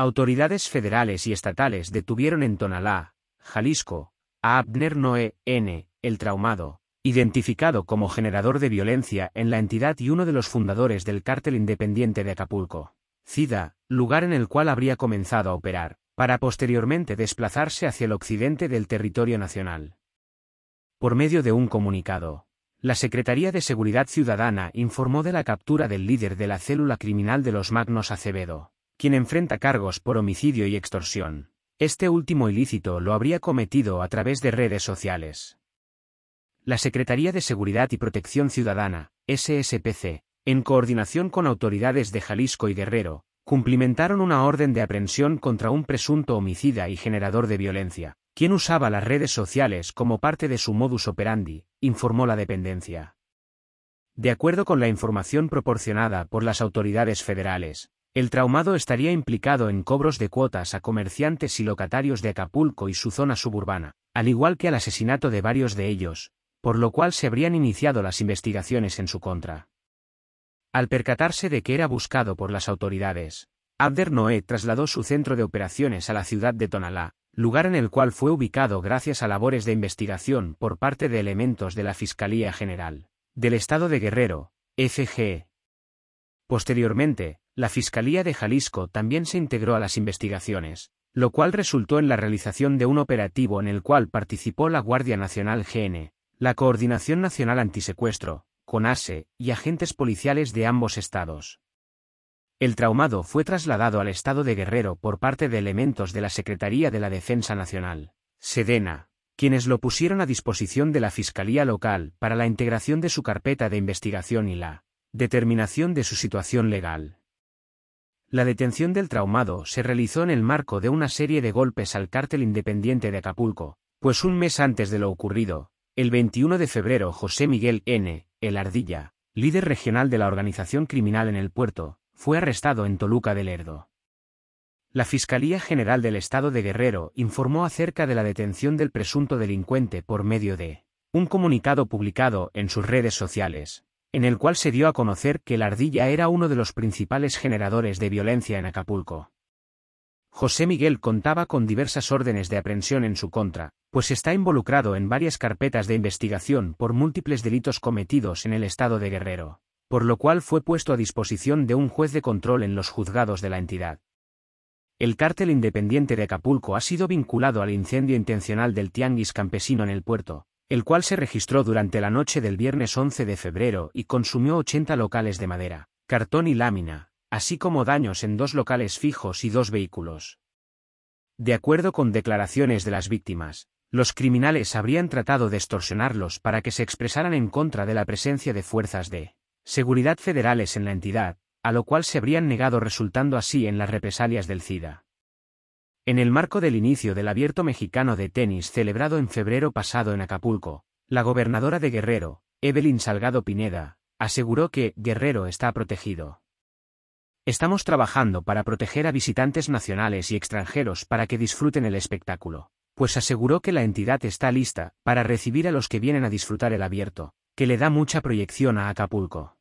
Autoridades federales y estatales detuvieron en Tonalá, Jalisco, a Abner Noé, N., el traumado, identificado como generador de violencia en la entidad y uno de los fundadores del cártel independiente de Acapulco, Cida, lugar en el cual habría comenzado a operar, para posteriormente desplazarse hacia el occidente del territorio nacional. Por medio de un comunicado, la Secretaría de Seguridad Ciudadana informó de la captura del líder de la célula criminal de los Magnos Acevedo quien enfrenta cargos por homicidio y extorsión. Este último ilícito lo habría cometido a través de redes sociales. La Secretaría de Seguridad y Protección Ciudadana, SSPC, en coordinación con autoridades de Jalisco y Guerrero, cumplimentaron una orden de aprehensión contra un presunto homicida y generador de violencia, quien usaba las redes sociales como parte de su modus operandi, informó la dependencia. De acuerdo con la información proporcionada por las autoridades federales, el traumado estaría implicado en cobros de cuotas a comerciantes y locatarios de Acapulco y su zona suburbana, al igual que al asesinato de varios de ellos, por lo cual se habrían iniciado las investigaciones en su contra. Al percatarse de que era buscado por las autoridades, Abder Noé trasladó su centro de operaciones a la ciudad de Tonalá, lugar en el cual fue ubicado gracias a labores de investigación por parte de elementos de la Fiscalía General del Estado de Guerrero, (FG). E. Posteriormente, la Fiscalía de Jalisco también se integró a las investigaciones, lo cual resultó en la realización de un operativo en el cual participó la Guardia Nacional GN, la Coordinación Nacional Antisecuestro, CONASE, y agentes policiales de ambos estados. El traumado fue trasladado al estado de Guerrero por parte de elementos de la Secretaría de la Defensa Nacional, Sedena, quienes lo pusieron a disposición de la Fiscalía Local para la integración de su carpeta de investigación y la determinación de su situación legal. La detención del traumado se realizó en el marco de una serie de golpes al cártel independiente de Acapulco, pues un mes antes de lo ocurrido, el 21 de febrero José Miguel N., el Ardilla, líder regional de la organización criminal en el puerto, fue arrestado en Toluca del Erdo. La Fiscalía General del Estado de Guerrero informó acerca de la detención del presunto delincuente por medio de un comunicado publicado en sus redes sociales, en el cual se dio a conocer que la ardilla era uno de los principales generadores de violencia en Acapulco. José Miguel contaba con diversas órdenes de aprehensión en su contra, pues está involucrado en varias carpetas de investigación por múltiples delitos cometidos en el estado de Guerrero, por lo cual fue puesto a disposición de un juez de control en los juzgados de la entidad. El cártel independiente de Acapulco ha sido vinculado al incendio intencional del tianguis campesino en el puerto, el cual se registró durante la noche del viernes 11 de febrero y consumió 80 locales de madera, cartón y lámina, así como daños en dos locales fijos y dos vehículos. De acuerdo con declaraciones de las víctimas, los criminales habrían tratado de extorsionarlos para que se expresaran en contra de la presencia de fuerzas de seguridad federales en la entidad, a lo cual se habrían negado resultando así en las represalias del CIDA. En el marco del inicio del Abierto Mexicano de Tenis celebrado en febrero pasado en Acapulco, la gobernadora de Guerrero, Evelyn Salgado Pineda, aseguró que Guerrero está protegido. Estamos trabajando para proteger a visitantes nacionales y extranjeros para que disfruten el espectáculo, pues aseguró que la entidad está lista para recibir a los que vienen a disfrutar el abierto, que le da mucha proyección a Acapulco.